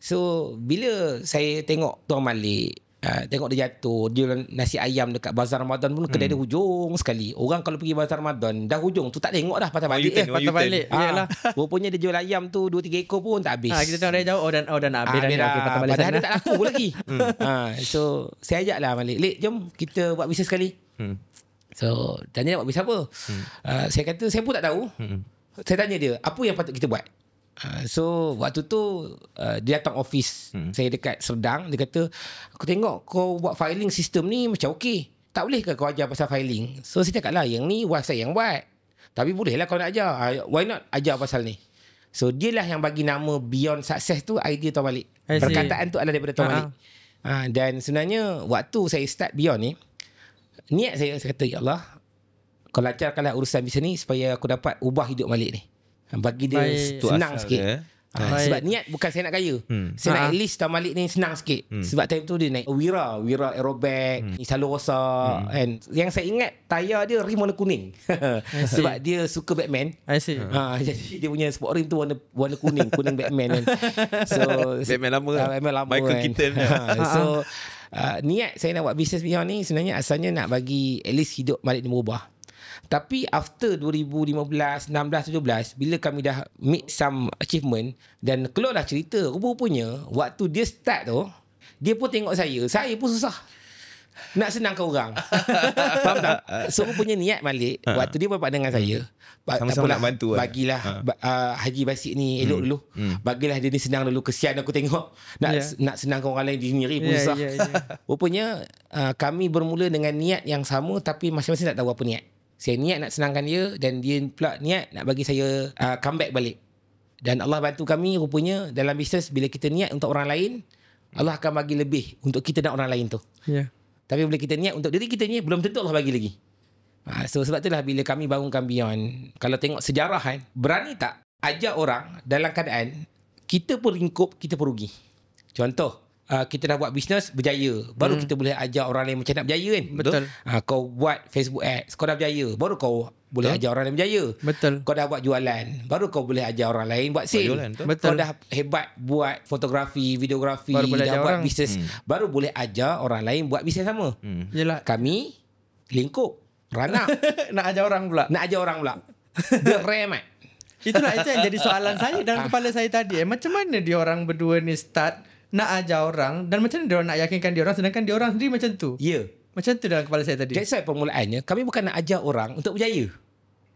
So bila saya tengok Tuan Malik uh, Tengok dia jatuh Dia nasi ayam dekat Bazar Ramadan pun Kedai hmm. dia hujung sekali Orang kalau pergi Bazar Ramadan Dah hujung tu tak tengok dah Patah oh, balik eh, oh, Patah balik ha, Yalah. Ah. Rupanya dia jual ayam tu dua tiga ekor pun tak habis ha, Kita tengok dari jauh Oh dan oh, dan nak habis, habis dah, dah, dah, tak laku lagi hmm. ha, So saya ajak lah Malik Lek jom kita buat bisnes sekali hmm. So tanya nak buat bisnes apa hmm. uh, Saya kata saya pun tak tahu hmm. Saya tanya dia Apa yang patut kita buat Uh, so waktu tu uh, dia datang office hmm. saya dekat Serdang dia kata aku tengok kau buat filing sistem ni macam okey tak boleh ke kau ajar pasal filing so saya cakap lah yang ni wife saya yang buat tapi boleh lah kau nak ajar ah, why not ajar pasal ni so dia lah yang bagi nama beyond success tu idea Tuan Malik perkataan tu adalah daripada Tuan uh-huh. ha, dan sebenarnya waktu saya start beyond ni niat saya saya kata ya Allah kau lancarkanlah urusan bisnes ni supaya aku dapat ubah hidup Malik ni bagi dia Baik. senang asal sikit. Dia. Ha, sebab niat bukan saya nak kaya. Hmm. Saya ha. nak ah. at least tahun balik ni senang sikit. Hmm. Sebab time tu dia naik Wira. Wira aerobik. Hmm. Selalu rosak. Hmm. And yang saya ingat tayar dia rim warna kuning. sebab dia suka Batman. I Ha, jadi dia punya sport rim tu warna warna kuning. kuning Batman kan. So, Batman lama. Uh, Batman lama Michael kan. Keaton. Ha, so... Uh, niat saya nak buat bisnes beyond ni sebenarnya asalnya nak bagi at least hidup malik ni berubah tapi after 2015, 16, 17 bila kami dah make some achievement dan keluarlah cerita rupa-rupanya waktu dia start tu dia pun tengok saya. Saya pun susah. Nak senangkan orang. Faham tak? So, punya niat Malik, ha. waktu dia berpapak dengan saya, hmm. sama-sama nak bantu. Eh? Bagilah ha. uh, Haji Basik ni elok hmm. dulu. Hmm. Bagilah dia ni senang dulu. Kesian aku tengok. Nak yeah. nak senangkan orang lain, diri sendiri pun yeah, susah. Yeah, yeah. Rupanya, uh, kami bermula dengan niat yang sama tapi masing-masing tak tahu apa niat. Saya niat nak senangkan dia dan dia pula niat nak bagi saya uh, comeback balik. Dan Allah bantu kami rupanya dalam bisnes bila kita niat untuk orang lain, Allah akan bagi lebih untuk kita dan orang lain tu. Yeah. Tapi bila kita niat untuk diri kita ni belum tentu Allah bagi lagi. Ha, so sebab itulah bila kami bangunkan beyond, kalau tengok sejarah kan, berani tak ajak orang dalam keadaan kita pun ringkup, kita pun rugi. Contoh, Uh, kita dah buat bisnes berjaya baru hmm. kita boleh ajar orang lain macam nak berjaya kan betul ha, kau buat facebook ads kau dah berjaya baru kau boleh betul. ajar orang lain berjaya betul kau dah buat jualan baru kau boleh ajar orang lain buat sale jualan, betul kau dah hebat buat fotografi videografi baru boleh dah ajar buat orang. bisnes hmm. baru boleh ajar orang lain buat bisnes sama hmm. Yelah. kami lingkup ranak nak ajar orang pula nak ajar orang pula remat itulah itu yang jadi soalan saya dalam ah. kepala saya tadi eh macam mana dia orang berdua ni start nak ajar orang dan macam mana dia nak yakinkan dia orang sedangkan dia orang sendiri macam tu. Ya. Yeah. Macam tu dalam kepala saya tadi. Jadi why permulaannya kami bukan nak ajar orang untuk berjaya.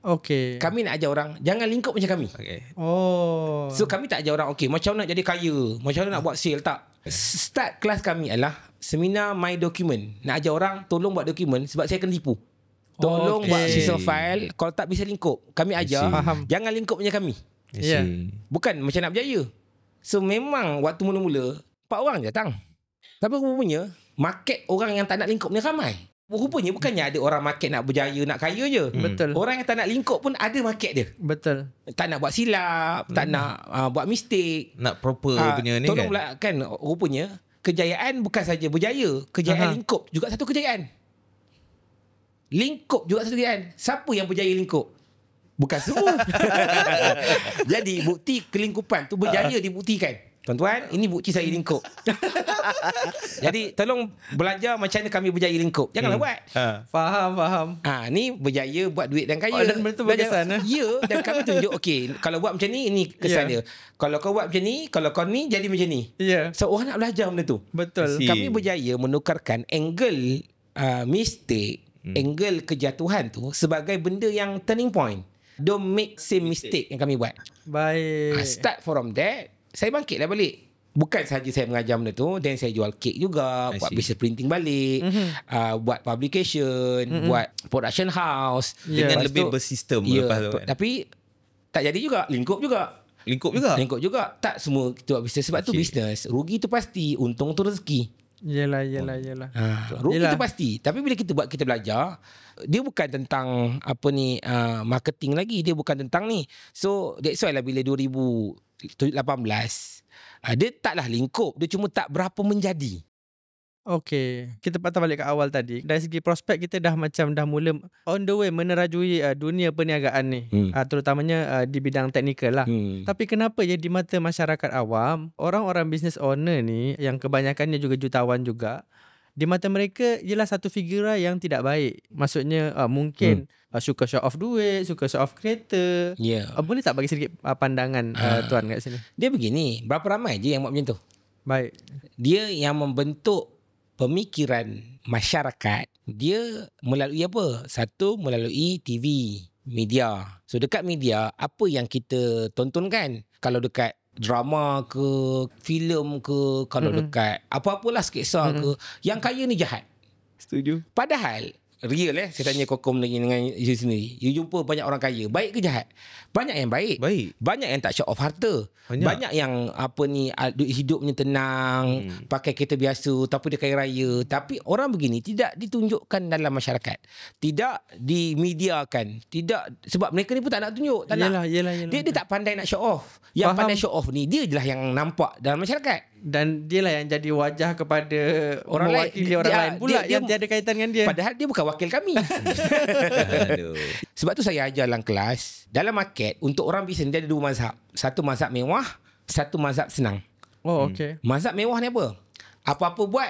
Okay. Kami nak ajar orang jangan lingkup macam kami. Okay. Oh. So kami tak ajar orang okay macam mana nak jadi kaya, macam mana nak buat sale tak. Start kelas kami adalah seminar my document. Nak ajar orang tolong buat dokumen sebab saya kena tipu. Tolong okay. buat sisa file kalau tak bisa lingkup. Kami ajar jangan lingkup macam kami. Yeah. Ya. Bukan macam nak berjaya. So memang waktu mula-mula Empat orang je datang Tapi rupanya Market orang yang tak nak lingkup ni ramai Rupanya bukannya ada orang market nak berjaya Nak kaya je hmm. Betul Orang yang tak nak lingkup pun ada market dia Betul Tak nak buat silap Tak hmm. nak uh, buat mistake Nak proper uh, punya ni kan Tolong pula kan rupanya Kejayaan bukan saja berjaya Kejayaan Aha. lingkup juga satu kejayaan Lingkup juga satu kejayaan Siapa yang berjaya lingkup Bukan semua. Oh. Jadi bukti kelingkupan tu berjaya ah. dibuktikan. Tuan-tuan, ini bukti saya lingkup. Jadi tolong belajar macam mana kami berjaya lingkup. Janganlah hmm. buat. Ha. Faham, faham. Ah, ha, ni berjaya buat duit dan kaya. Oh, dan betul berkesan. Eh? Ya, dan kami tunjuk, okey, kalau buat macam ni, ini kesan yeah. dia. Kalau kau buat macam ni, kalau kau ni, jadi macam ni. Yeah. So orang nak belajar benda tu. Betul. Si. Kami berjaya menukarkan angle uh, mistake, hmm. angle kejatuhan tu sebagai benda yang turning point. Don't make same mistake yang kami buat. Baik. I ah, start from that, saya bangkitlah balik. Bukan sahaja saya mengajar benda tu, then saya jual kek juga, I buat business printing balik, mm-hmm. uh, buat publication, mm-hmm. buat production house. Yeah. Dengan lebih bersistem yeah, lepas tu kan. Tapi, tak jadi juga, lingkup juga. Lingkup juga? Lingkup juga. Tak semua kita buat business. Sebab okay. tu business, rugi tu pasti, untung tu rezeki. Yelah, yelah, yelah. Uh, rugi yelah. tu pasti. Tapi bila kita buat, kita belajar, dia bukan tentang apa ni uh, marketing lagi dia bukan tentang ni so that's why lah bila 2018 uh, dia taklah lingkup dia cuma tak berapa menjadi Okay, kita patah balik ke awal tadi. Dari segi prospek kita dah macam dah mula on the way menerajui uh, dunia perniagaan ni. Hmm. Uh, terutamanya uh, di bidang teknikal lah. Hmm. Tapi kenapa ya di mata masyarakat awam, orang-orang business owner ni yang kebanyakannya juga jutawan juga, di mata mereka ialah satu figura yang tidak baik. Maksudnya uh, mungkin hmm. uh, suka show off duit, suka show off kereta. Yeah. Ya. Uh, boleh tak bagi sedikit uh, pandangan uh, uh, tuan kat sini? Dia begini, berapa ramai je yang buat macam tu? Baik. Dia yang membentuk pemikiran masyarakat, dia melalui apa? Satu melalui TV, media. So dekat media apa yang kita tontonkan? Kalau dekat drama ke filem ke kalau mm-hmm. dekat apa-apalah sketsa mm-hmm. ke yang kaya ni jahat setuju padahal real eh saya tanya kokom lagi dengan you sini. you jumpa banyak orang kaya baik ke jahat banyak yang baik baik banyak yang tak show off harta banyak, banyak yang apa ni ah, hidupnya tenang hmm. pakai kereta biasa tapi dia kaya raya tapi orang begini tidak ditunjukkan dalam masyarakat tidak di media kan, tidak sebab mereka ni pun tak nak tunjuk tak yalah, nak yalah, yalah, yalah. dia dia tak pandai nak show off yang Faham. pandai show off ni dia jelah yang nampak dalam masyarakat dan dia lah yang jadi wajah kepada orang mewakili Dia orang dia, ya, lain pula dia, dia, yang tiada kaitan dengan dia. Padahal dia bukan wakil kami. Sebab tu saya ajar dalam kelas, dalam market untuk orang bisnes dia ada dua mazhab. Satu mazhab mewah, satu mazhab senang. Oh, okey. Hmm. Mazhab mewah ni apa? Apa-apa buat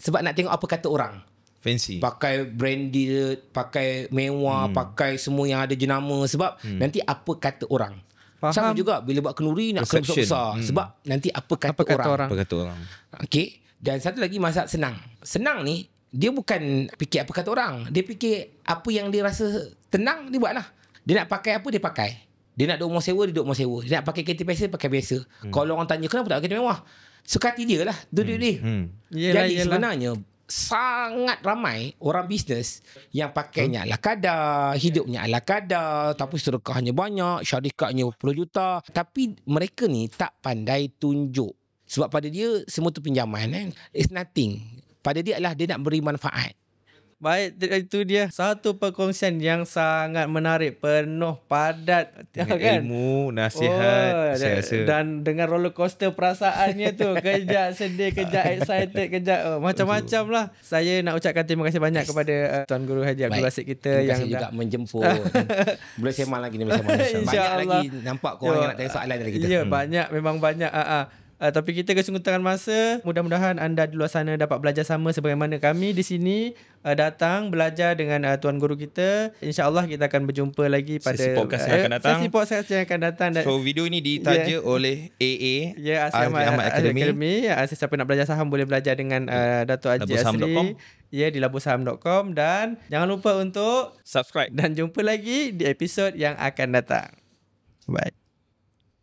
sebab nak tengok apa kata orang. Fancy. Pakai branded, pakai mewah, hmm. pakai semua yang ada jenama sebab hmm. nanti apa kata orang. Faham. Sama juga bila buat kenuri nak kena besar-besar. Hmm. Sebab nanti apa kata, apa kata orang. orang. Apa kata orang. Okay. Dan satu lagi masa senang. Senang ni, dia bukan fikir apa kata orang. Dia fikir apa yang dia rasa tenang, dia buatlah. Dia nak pakai apa, dia pakai. Dia nak duduk rumah sewa, dia duduk rumah sewa. Dia nak pakai kereta biasa, pakai biasa. Hmm. Kalau orang tanya, kenapa tak pakai kereta mewah? Suka dia lah. Duduk hmm. dia. Hmm. Yelah, Jadi yelah. sebenarnya, sangat ramai orang bisnes yang pakainya hmm. ala kadar, hidupnya ala kadar, tapi sedekahnya banyak, syarikatnya puluh juta. Tapi mereka ni tak pandai tunjuk. Sebab pada dia semua tu pinjaman. Eh? It's nothing. Pada dia adalah dia nak beri manfaat. Baik, itu dia satu perkongsian yang sangat menarik, penuh padat dengan kan? ilmu, nasihat, oh, saya dan, rasa. dan dengan roller coaster perasaannya tu, kejap sedih, kejap excited, kejap oh, macam-macam lah. Saya nak ucapkan terima kasih banyak kepada uh, Tuan Guru Haji Abdul Rasid kita terima yang kasih dah... juga menjemput. Boleh semang lagi ni macam banyak lagi nampak kau yang nak tanya soalan dari kita. Ya, hmm. banyak memang banyak. Uh, uh uh, tapi kita kesungguhan masa mudah-mudahan anda di luar sana dapat belajar sama sebagaimana kami di sini uh, datang belajar dengan uh, tuan guru kita insyaallah kita akan berjumpa lagi pada sesi podcast yang eh, akan datang sesi podcast yang akan datang so video ini ditaja yeah. oleh AA ya yeah, Asia Ahmad, Ahmad Academy, Academy. Uh, siapa nak belajar saham boleh belajar dengan uh, ya. Dato Haji Asri ya di labusaham.com dan jangan lupa untuk subscribe dan jumpa lagi di episod yang akan datang bye